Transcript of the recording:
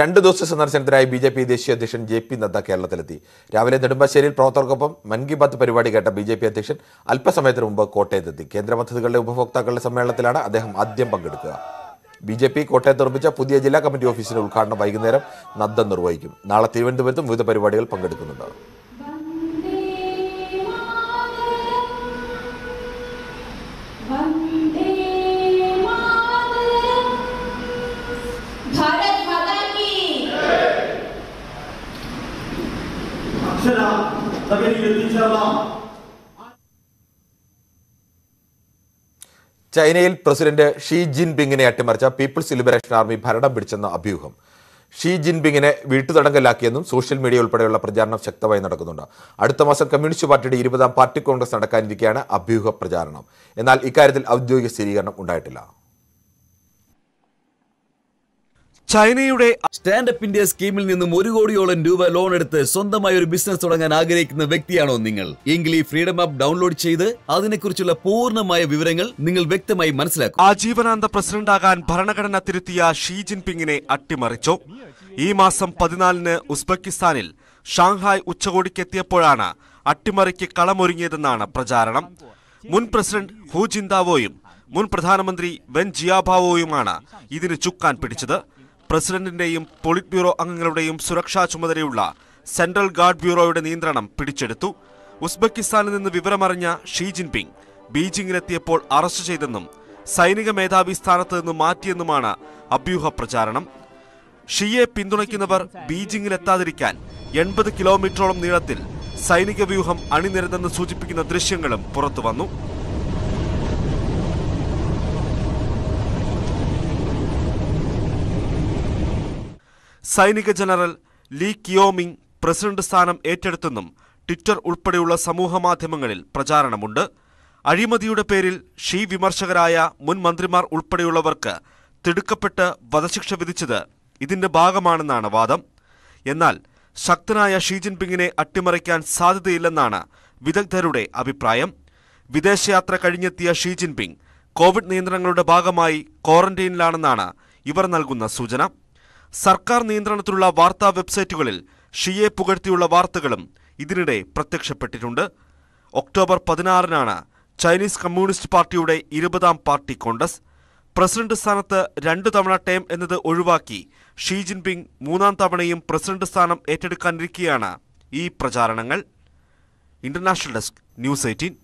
രണ്ട് ദിവസത്തെ സന്ദർശനത്തിനായി ബി ജെ പി ദേശീയ അധ്യക്ഷൻ ജെ പി നദ്ദ കേരളത്തിലെത്തി രാവിലെ നെടുമ്പാശ്ശേരിയിൽ പ്രവർത്തകർക്കൊപ്പം മൻ കി ബാത്ത് പരിപാടി കേട്ട ബി ജെ പി അധ്യക്ഷൻ അല്പസമയത്തിന് മുമ്പ് കോട്ടയത്തെത്തി കേന്ദ്ര പദ്ധതികളുടെ ഉപഭോക്താക്കളുടെ സമ്മേളനത്തിലാണ് അദ്ദേഹം ആദ്യം പങ്കെടുക്കുക ബി ജെ പി കോട്ടയത്ത് നിർമ്മിച്ച പുതിയ ജില്ലാ കമ്മിറ്റി ഓഫീസിന്റെ ഉദ്ഘാടനം വൈകുന്നേരം നദ്ദ നിർവഹിക്കും നാളെ തിരുവനന്തപുരത്തും വിവിധ പരിപാടികൾ പങ്കെടുക്കുന്നുണ്ട് എത്തിച്ചേർന്ന ചൈനയിൽ പ്രസിഡന്റ് ഷീ ജിൻപിങ്ങിനെ അട്ടിമറിച്ച പീപ്പിൾസ് ലിബറേഷൻ ആർമി ഭരണം പിടിച്ചെന്ന അഭ്യൂഹം ഷീ ജിൻപിങ്ങിനെ വീട്ടുതടങ്കലാക്കിയെന്നും സോഷ്യൽ മീഡിയ ഉൾപ്പെടെയുള്ള പ്രചാരണം ശക്തമായി നടക്കുന്നുണ്ട് അടുത്ത മാസം കമ്മ്യൂണിസ്റ്റ് പാർട്ടിയുടെ ഇരുപതാം പാർട്ടി കോൺഗ്രസ് നടക്കാനിരിക്കെയാണ് അഭ്യൂഹ പ്രചാരണം എന്നാൽ ഇക്കാര്യത്തിൽ ഔദ്യോഗിക സ്ഥിരീകരണം ഉണ്ടായിട്ടില്ല ചൈനയുടെ സ്റ്റാൻഡപ്പ് ഇന്ത്യ സ്കീമിൽ നിന്നും ഒരു കോടിയോളം രൂപ ലോൺ എടുത്ത് സ്വന്തമായി ഒരു ബിസിനസ് തുടങ്ങാൻ ആഗ്രഹിക്കുന്ന വ്യക്തിയാണോ നിങ്ങൾ എങ്കിൽ ഈ ഫ്രീഡം ആപ്പ് ഡൗൺലോഡ് ചെയ്ത് അതിനെക്കുറിച്ചുള്ള പൂർണ്ണമായ വിവരങ്ങൾ നിങ്ങൾ വ്യക്തമായി മനസ്സിലാക്കും ആജീവനാന്ത ആകാൻ ഭരണഘടന തിരുത്തിയ ഷീ ജിൻപിങ്ങിനെ അട്ടിമറിച്ചു ഈ മാസം പതിനാലിന് ഉസ്ബെക്കിസ്ഥാനിൽ ഷാങ്ഹായ് ഉച്ചകോടിക്കെത്തിയപ്പോഴാണ് അട്ടിമറിക്ക് കളമൊരുങ്ങിയതെന്നാണ് പ്രചാരണം മുൻ പ്രസിഡന്റ് ഹു ജിന്താവോയും മുൻ പ്രധാനമന്ത്രി വെൻ ജിയാഭാവോയുമാണ് ഇതിന് ചുക്കാൻ പിടിച്ചത് പ്രസിഡന്റിന്റെയും പോളിറ്റ് ബ്യൂറോ അംഗങ്ങളുടെയും സുരക്ഷാ ചുമതലയുള്ള സെൻട്രൽ ഗാർഡ് ബ്യൂറോയുടെ നിയന്ത്രണം പിടിച്ചെടുത്തു ഉസ്ബെക്കിസ്ഥാനിൽ നിന്ന് വിവരമറിഞ്ഞ ഷീ ജിൻപിങ് ബീജിംഗിലെത്തിയപ്പോൾ അറസ്റ്റ് ചെയ്തെന്നും സൈനിക മേധാവി സ്ഥാനത്ത് നിന്ന് മാറ്റിയെന്നുമാണ് അഭ്യൂഹ പ്രചാരണം ഷിയെ പിന്തുണയ്ക്കുന്നവർ ബീജിംഗിലെത്താതിരിക്കാൻ എൺപത് കിലോമീറ്ററോളം നീളത്തിൽ സൈനിക വ്യൂഹം അണിനിരന്നെന്ന് സൂചിപ്പിക്കുന്ന ദൃശ്യങ്ങളും പുറത്തുവന്നു സൈനിക ജനറൽ ലീ കിയോമിങ് പ്രസിഡന്റ് സ്ഥാനം ഏറ്റെടുത്തെന്നും ട്വിറ്റർ ഉൾപ്പെടെയുള്ള സമൂഹ മാധ്യമങ്ങളിൽ പ്രചാരണമുണ്ട് അഴിമതിയുടെ പേരിൽ ഷീ വിമർശകരായ മുൻ മന്ത്രിമാർ ഉൾപ്പെടെയുള്ളവർക്ക് തിടുക്കപ്പെട്ട് വധശിക്ഷ വിധിച്ചത് ഇതിന്റെ ഭാഗമാണെന്നാണ് വാദം എന്നാൽ ശക്തനായ ഷീ ജിൻപിങ്ങിനെ അട്ടിമറിക്കാൻ സാധ്യതയില്ലെന്നാണ് വിദഗ്ധരുടെ അഭിപ്രായം വിദേശയാത്ര കഴിഞ്ഞെത്തിയ ഷീ ജിൻപിങ് കോവിഡ് നിയന്ത്രണങ്ങളുടെ ഭാഗമായി ക്വാറന്റൈനിലാണെന്നാണ് ഇവർ നൽകുന്ന സൂചന സർക്കാർ നിയന്ത്രണത്തിലുള്ള വാർത്താ വെബ്സൈറ്റുകളിൽ ഷിയെ പുകഴ്ത്തിയുള്ള വാർത്തകളും ഇതിനിടെ പ്രത്യക്ഷപ്പെട്ടിട്ടുണ്ട് ഒക്ടോബർ പതിനാറിനാണ് ചൈനീസ് കമ്മ്യൂണിസ്റ്റ് പാർട്ടിയുടെ ഇരുപതാം പാർട്ടി കോൺഗ്രസ് പ്രസിഡന്റ് സ്ഥാനത്ത് രണ്ടു തവണ ടേം എന്നത് ഒഴിവാക്കി ഷീ ജിൻപിങ് മൂന്നാം തവണയും പ്രസിഡന്റ് സ്ഥാനം ഏറ്റെടുക്കാനിരിക്കുകയാണ് ഈ പ്രചാരണങ്ങൾ ഇന്റർനാഷണൽ ഡെസ്ക് ന്യൂസ് എയ്റ്റീൻ